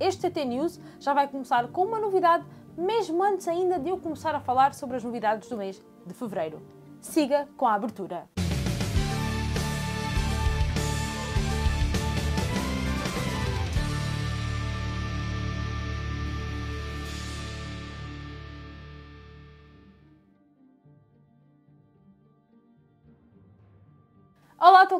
Este TT News já vai começar com uma novidade, mesmo antes ainda de eu começar a falar sobre as novidades do mês de fevereiro. Siga com a abertura.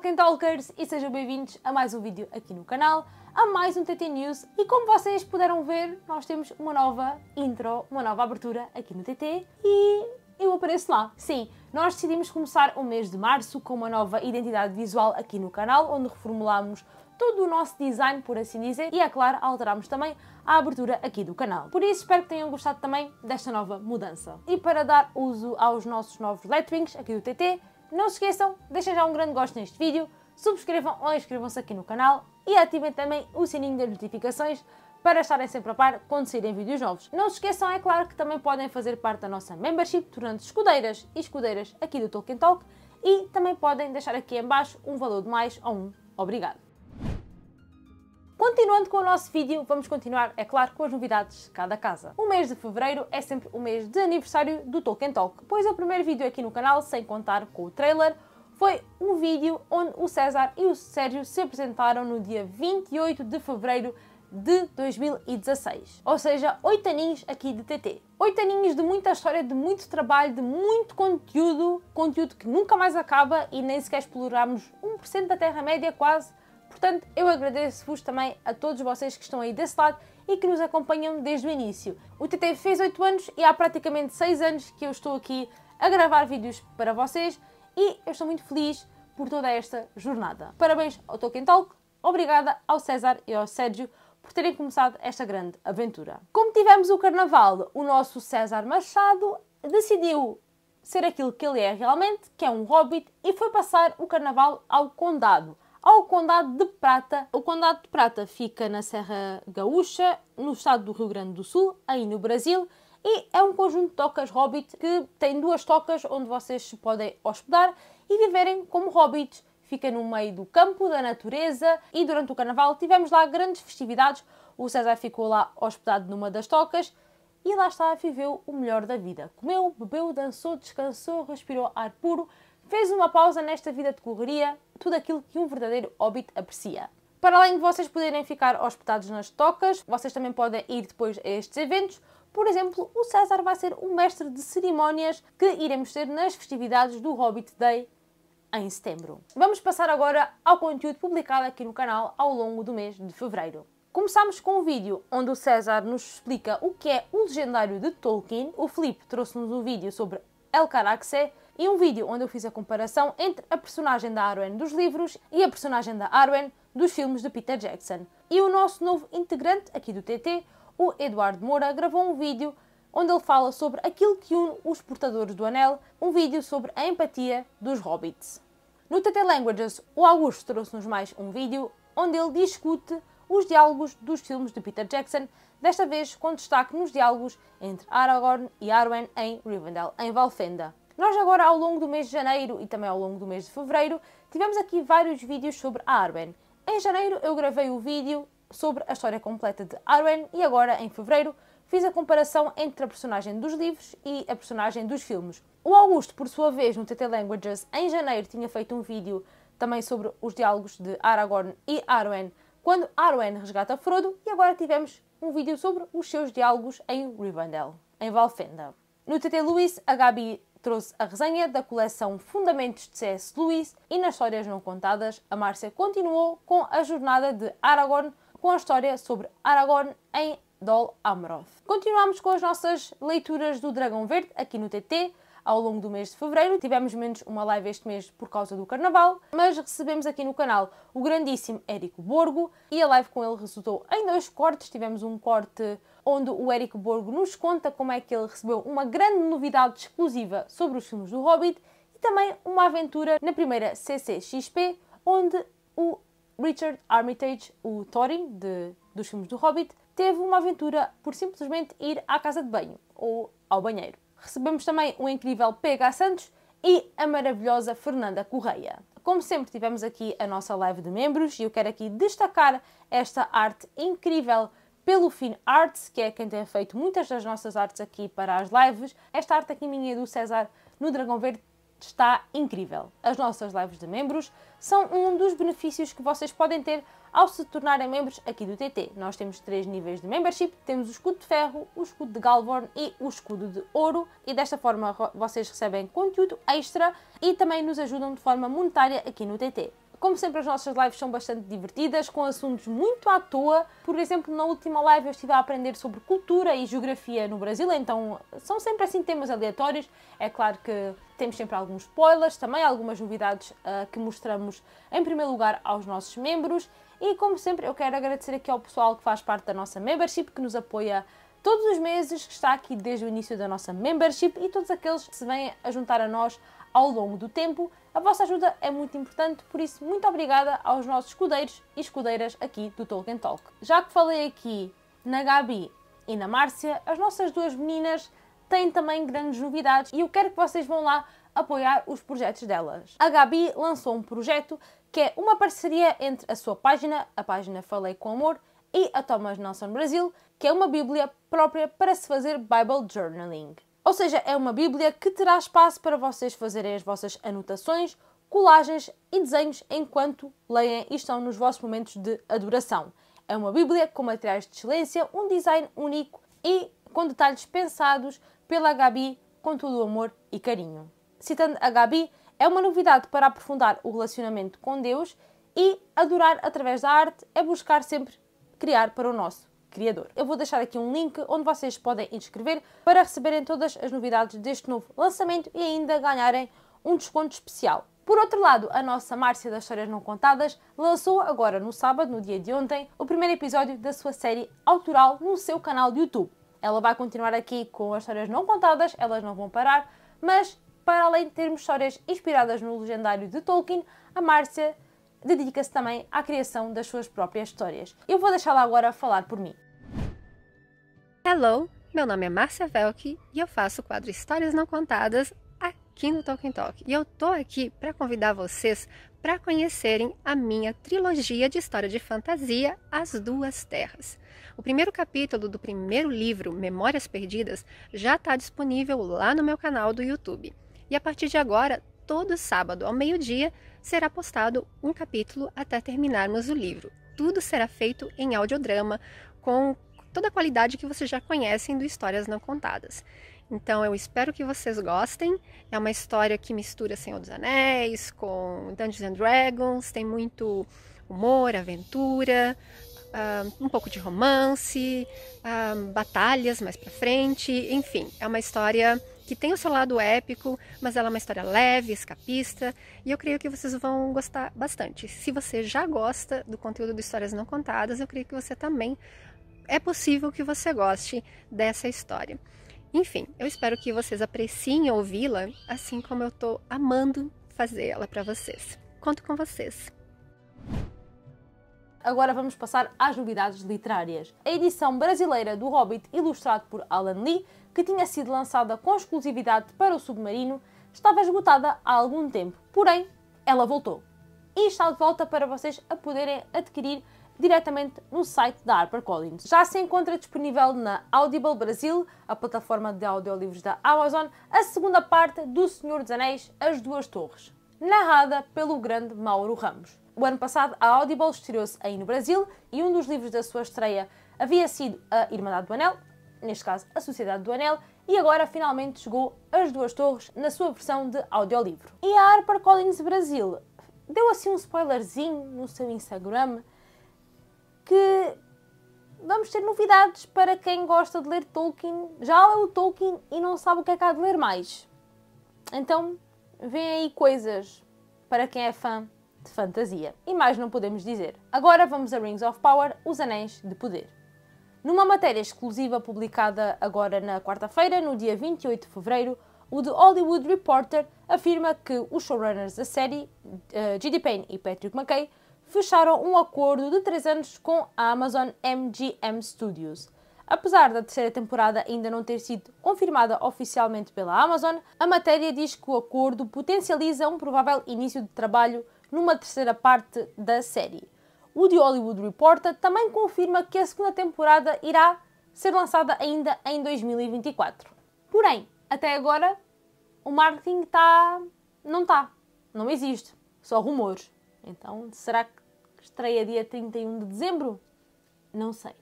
Ken Talkers e sejam bem-vindos a mais um vídeo aqui no canal, a mais um TT News e como vocês puderam ver, nós temos uma nova intro, uma nova abertura aqui no TT e eu apareço lá. Sim, nós decidimos começar o mês de março com uma nova identidade visual aqui no canal, onde reformulámos todo o nosso design, por assim dizer, e é claro, alterámos também a abertura aqui do canal. Por isso, espero que tenham gostado também desta nova mudança. E para dar uso aos nossos novos letterings aqui do TT, não se esqueçam, deixem já um grande gosto neste vídeo, subscrevam ou inscrevam-se aqui no canal e ativem também o sininho das notificações para estarem sempre a par quando saírem vídeos novos. Não se esqueçam, é claro, que também podem fazer parte da nossa membership, tornando-se escudeiras e escudeiras aqui do Tolkien Talk e também podem deixar aqui em baixo um valor de mais ou um obrigado. Continuando com o nosso vídeo, vamos continuar, é claro, com as novidades de cada casa. O mês de fevereiro é sempre o mês de aniversário do Tolkien Talk, pois o primeiro vídeo aqui no canal, sem contar com o trailer, foi um vídeo onde o César e o Sérgio se apresentaram no dia 28 de fevereiro de 2016. Ou seja, oito aninhos aqui de TT. Oito aninhos de muita história, de muito trabalho, de muito conteúdo, conteúdo que nunca mais acaba e nem sequer exploramos 1% da Terra-média quase Portanto, eu agradeço-vos também a todos vocês que estão aí desse lado e que nos acompanham desde o início. O TT fez 8 anos e há praticamente 6 anos que eu estou aqui a gravar vídeos para vocês e eu estou muito feliz por toda esta jornada. Parabéns ao Tolkien Talk, obrigada ao César e ao Sérgio por terem começado esta grande aventura. Como tivemos o Carnaval, o nosso César Machado decidiu ser aquilo que ele é realmente, que é um hobbit, e foi passar o Carnaval ao Condado, ao Condado de Prata. O Condado de Prata fica na Serra Gaúcha, no estado do Rio Grande do Sul, aí no Brasil, e é um conjunto de tocas hobbit que tem duas tocas onde vocês se podem hospedar e viverem como hobbits. Fica no meio do campo, da natureza e durante o carnaval tivemos lá grandes festividades. O César ficou lá hospedado numa das tocas e lá está, viveu o melhor da vida. Comeu, bebeu, dançou, descansou, respirou ar puro, fez uma pausa nesta vida de correria tudo aquilo que um verdadeiro hobbit aprecia. Para além de vocês poderem ficar hospedados nas tocas, vocês também podem ir depois a estes eventos. Por exemplo, o César vai ser o mestre de cerimónias que iremos ter nas festividades do Hobbit Day em setembro. Vamos passar agora ao conteúdo publicado aqui no canal ao longo do mês de fevereiro. Começamos com um vídeo onde o César nos explica o que é o legendário de Tolkien, o Filipe trouxe-nos um vídeo sobre El Caraxé e um vídeo onde eu fiz a comparação entre a personagem da Arwen dos livros e a personagem da Arwen dos filmes de Peter Jackson. E o nosso novo integrante aqui do TT, o Eduardo Moura, gravou um vídeo onde ele fala sobre aquilo que une os portadores do anel, um vídeo sobre a empatia dos hobbits. No TT Languages, o Augusto trouxe-nos mais um vídeo onde ele discute os diálogos dos filmes de Peter Jackson, desta vez com destaque nos diálogos entre Aragorn e Arwen em Rivendell, em Valfenda. Nós agora, ao longo do mês de janeiro e também ao longo do mês de fevereiro, tivemos aqui vários vídeos sobre Arwen. Em janeiro eu gravei o vídeo sobre a história completa de Arwen e agora, em fevereiro, fiz a comparação entre a personagem dos livros e a personagem dos filmes. O Augusto, por sua vez, no TT Languages, em janeiro tinha feito um vídeo também sobre os diálogos de Aragorn e Arwen, quando Arwen resgata Frodo, e agora tivemos um vídeo sobre os seus diálogos em Rivendell, em Valfenda. No TT Lewis, a Gabi trouxe a resenha da coleção Fundamentos de C.S. Lewis e nas histórias não contadas, a Márcia continuou com a jornada de Aragorn com a história sobre Aragorn em Dol Amroth. Continuamos com as nossas leituras do Dragão Verde aqui no TT. Ao longo do mês de fevereiro, tivemos menos uma live este mês por causa do carnaval, mas recebemos aqui no canal o grandíssimo Érico Borgo e a live com ele resultou em dois cortes. Tivemos um corte onde o Eric Borgo nos conta como é que ele recebeu uma grande novidade exclusiva sobre os filmes do Hobbit e também uma aventura na primeira CCXP, onde o Richard Armitage, o Thorin de, dos filmes do Hobbit, teve uma aventura por simplesmente ir à casa de banho ou ao banheiro. Recebemos também o incrível PH Santos e a maravilhosa Fernanda Correia. Como sempre, tivemos aqui a nossa live de membros e eu quero aqui destacar esta arte incrível pelo Fin Arts, que é quem tem feito muitas das nossas artes aqui para as lives. Esta arte aqui minha do César no Dragão Verde está incrível. As nossas lives de membros são um dos benefícios que vocês podem ter ao se tornarem membros aqui do TT. Nós temos três níveis de membership, temos o escudo de ferro, o escudo de galvorn e o escudo de ouro e desta forma vocês recebem conteúdo extra e também nos ajudam de forma monetária aqui no TT. Como sempre, as nossas lives são bastante divertidas, com assuntos muito à toa. Por exemplo, na última live eu estive a aprender sobre cultura e geografia no Brasil, então são sempre assim temas aleatórios. É claro que temos sempre alguns spoilers, também algumas novidades uh, que mostramos em primeiro lugar aos nossos membros. E como sempre, eu quero agradecer aqui ao pessoal que faz parte da nossa membership, que nos apoia todos os meses, que está aqui desde o início da nossa membership e todos aqueles que se vêm a juntar a nós ao longo do tempo. A vossa ajuda é muito importante, por isso, muito obrigada aos nossos escudeiros e escudeiras aqui do Tolkien Talk. Já que falei aqui na Gabi e na Márcia, as nossas duas meninas têm também grandes novidades e eu quero que vocês vão lá apoiar os projetos delas. A Gabi lançou um projeto que é uma parceria entre a sua página, a página Falei com Amor, e a Thomas Nelson Brasil, que é uma bíblia própria para se fazer Bible Journaling. Ou seja, é uma Bíblia que terá espaço para vocês fazerem as vossas anotações, colagens e desenhos enquanto leem e estão nos vossos momentos de adoração. É uma Bíblia com materiais de excelência, um design único e com detalhes pensados pela Gabi com todo o amor e carinho. Citando a Gabi, é uma novidade para aprofundar o relacionamento com Deus e adorar através da arte é buscar sempre criar para o nosso criador. Eu vou deixar aqui um link onde vocês podem inscrever para receberem todas as novidades deste novo lançamento e ainda ganharem um desconto especial. Por outro lado, a nossa Márcia das Histórias Não Contadas lançou agora no sábado, no dia de ontem, o primeiro episódio da sua série autoral no seu canal de YouTube. Ela vai continuar aqui com as histórias não contadas, elas não vão parar, mas para além de termos histórias inspiradas no legendário de Tolkien, a Márcia dedica-se também à criação das suas próprias histórias. Eu vou deixá-la agora falar por mim. Hello, meu nome é Márcia Velke e eu faço o quadro Histórias Não Contadas aqui no Tolkien Talk. E eu tô aqui para convidar vocês para conhecerem a minha trilogia de história de fantasia As Duas Terras. O primeiro capítulo do primeiro livro, Memórias Perdidas, já está disponível lá no meu canal do YouTube. E a partir de agora, todo sábado ao meio-dia, será postado um capítulo até terminarmos o livro. Tudo será feito em audiodrama, com toda a qualidade que vocês já conhecem do Histórias Não Contadas. Então eu espero que vocês gostem. É uma história que mistura Senhor dos Anéis com Dungeons and Dragons, tem muito humor, aventura, ah, um pouco de romance, ah, batalhas mais para frente, enfim, é uma história que tem o seu lado épico, mas ela é uma história leve, escapista, e eu creio que vocês vão gostar bastante. Se você já gosta do conteúdo de histórias não contadas, eu creio que você também é possível que você goste dessa história. Enfim, eu espero que vocês apreciem ouvi-la, assim como eu estou amando fazer ela para vocês. Conto com vocês. Agora vamos passar às novidades literárias. A edição brasileira do Hobbit, ilustrado por Alan Lee, que tinha sido lançada com exclusividade para o Submarino, estava esgotada há algum tempo, porém, ela voltou. E está de volta para vocês a poderem adquirir diretamente no site da HarperCollins. Já se encontra disponível na Audible Brasil, a plataforma de audiolivros da Amazon, a segunda parte do Senhor dos Anéis, As Duas Torres, narrada pelo grande Mauro Ramos. O ano passado, a Audible estreou-se aí no Brasil e um dos livros da sua estreia havia sido A Irmandade do Anel, neste caso A Sociedade do Anel, e agora finalmente chegou As Duas Torres na sua versão de audiolivro. E a HarperCollins Brasil deu assim um spoilerzinho no seu Instagram que vamos ter novidades para quem gosta de ler Tolkien, já leu Tolkien e não sabe o que é que há de ler mais. Então, vem aí coisas para quem é fã de fantasia. E mais não podemos dizer. Agora vamos a Rings of Power, Os Anéis de Poder. Numa matéria exclusiva publicada agora na quarta-feira, no dia 28 de fevereiro, o The Hollywood Reporter afirma que os showrunners da série, uh, eh, G.D. Payne e Patrick McKay, fecharam um acordo de 3 anos com a Amazon MGM Studios. Apesar da terceira temporada ainda não ter sido confirmada oficialmente pela Amazon, a matéria diz que o acordo potencializa um provável início de trabalho numa terceira parte da série. O The Hollywood Reporter também confirma que a segunda temporada irá ser lançada ainda em 2024. Porém, até agora, o marketing está. não está. Não existe. Só rumores. Então, será que estreia dia 31 de dezembro? Não sei.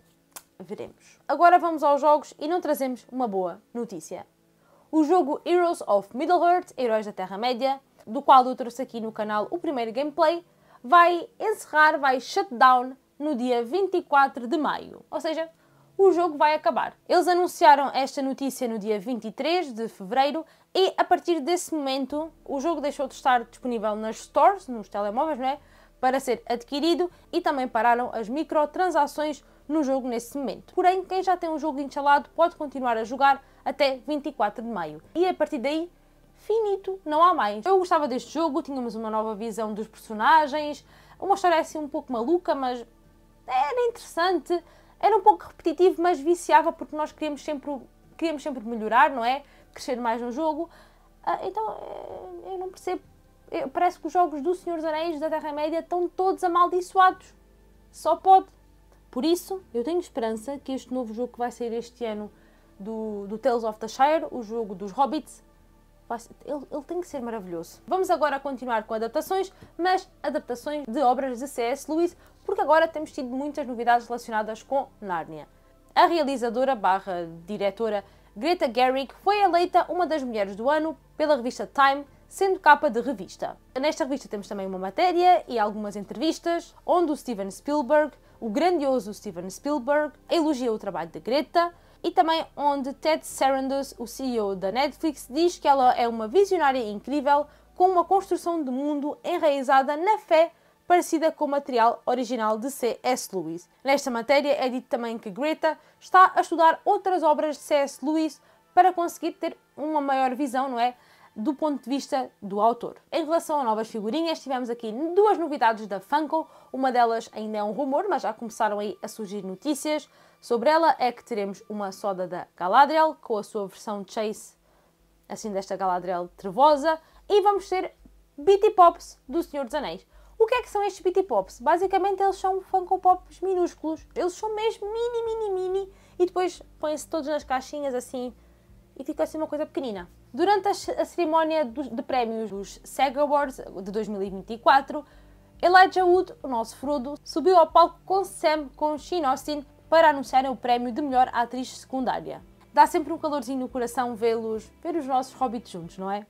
Veremos. Agora vamos aos jogos e não trazemos uma boa notícia. O jogo Heroes of Middle-earth, Heróis da Terra-média, do qual eu trouxe aqui no canal o primeiro gameplay, vai encerrar, vai shutdown no dia 24 de maio. Ou seja, o jogo vai acabar. Eles anunciaram esta notícia no dia 23 de fevereiro e a partir desse momento o jogo deixou de estar disponível nas stores, nos telemóveis, não é? Para ser adquirido e também pararam as microtransações no jogo nesse momento. Porém, quem já tem o um jogo instalado pode continuar a jogar até 24 de maio. E a partir daí finito, não há mais. Eu gostava deste jogo, tínhamos uma nova visão dos personagens, uma história assim um pouco maluca, mas era interessante, era um pouco repetitivo, mas viciava porque nós queríamos sempre, queríamos sempre melhorar, não é? Crescer mais no jogo. Ah, então, eh, eu não percebo. Eh, parece que os jogos do Senhor dos Anéis da Terra-média estão todos amaldiçoados. Só pode. Por isso, eu tenho esperança que este novo jogo que vai sair este ano do, do Tales of the Shire, o jogo dos Hobbits, ele, ele, tem que ser maravilhoso. Vamos agora continuar com adaptações, mas adaptações de obras de C.S. Lewis, porque agora temos tido muitas novidades relacionadas com Nárnia. A realizadora barra diretora Greta Gerwig foi eleita uma das mulheres do ano pela revista Time, sendo capa de revista. Nesta revista temos também uma matéria e algumas entrevistas, onde o Steven Spielberg, o grandioso Steven Spielberg, elogia o trabalho de Greta, e também onde Ted Sarandos, o CEO da Netflix, diz que ela é uma visionária incrível com uma construção de mundo enraizada na fé parecida com o material original de C.S. Lewis. Nesta matéria é dito também que Greta está a estudar outras obras de C.S. Lewis para conseguir ter uma maior visão, não é? Do ponto de vista do autor. Em relação a novas figurinhas, tivemos aqui duas novidades da Funko. Uma delas ainda é um rumor, mas já começaram aí a surgir notícias. Sobre ela é que teremos uma soda da Galadriel, com a sua versão Chase, assim desta Galadriel trevosa, e vamos ter Bitty Pops do Senhor dos Anéis. O que é que são estes Bitty Pops? Basicamente eles são Funko Pops minúsculos. Eles são mesmo mini, mini, mini, e depois põem-se todos nas caixinhas assim, e fica assim uma coisa pequenina. Durante a, cerimónia de prémios dos SEG Awards de 2024, Elijah Wood, o nosso Frodo, subiu ao palco com Sam, com Shin Austin, para anunciarem o prémio de melhor atriz secundária. Dá sempre um calorzinho no coração vê-los, ver os nossos hobbits juntos, não é?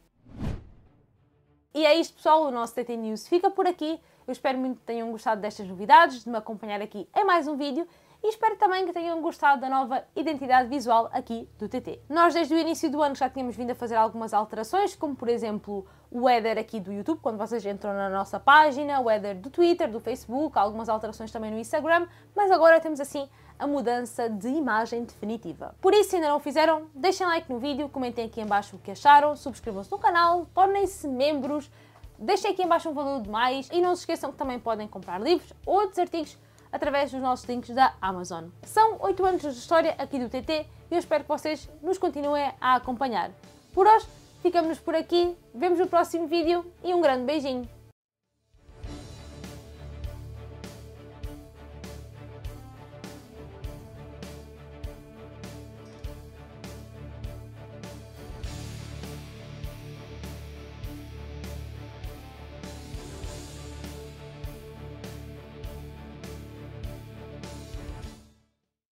E é isto, pessoal, o nosso TT News fica por aqui. Eu espero muito que tenham gostado destas novidades, de me acompanhar aqui em mais um vídeo e espero também que tenham gostado da nova identidade visual aqui do TT. Nós desde o início do ano já tínhamos vindo a fazer algumas alterações, como por exemplo o header aqui do YouTube, quando vocês entram na nossa página, o header do Twitter, do Facebook, algumas alterações também no Instagram, mas agora temos assim a mudança de imagem definitiva. Por isso, se ainda não fizeram, deixem like no vídeo, comentem aqui embaixo o que acharam, subscrevam-se no canal, tornem-se membros, deixem aqui embaixo um valor de mais e não se esqueçam que também podem comprar livros ou outros artigos através dos nossos links da Amazon. São 8 anos de história aqui do TT e eu espero que vocês nos continuem a acompanhar. Por hoje, ficamos por aqui, vemos no próximo vídeo e um grande beijinho!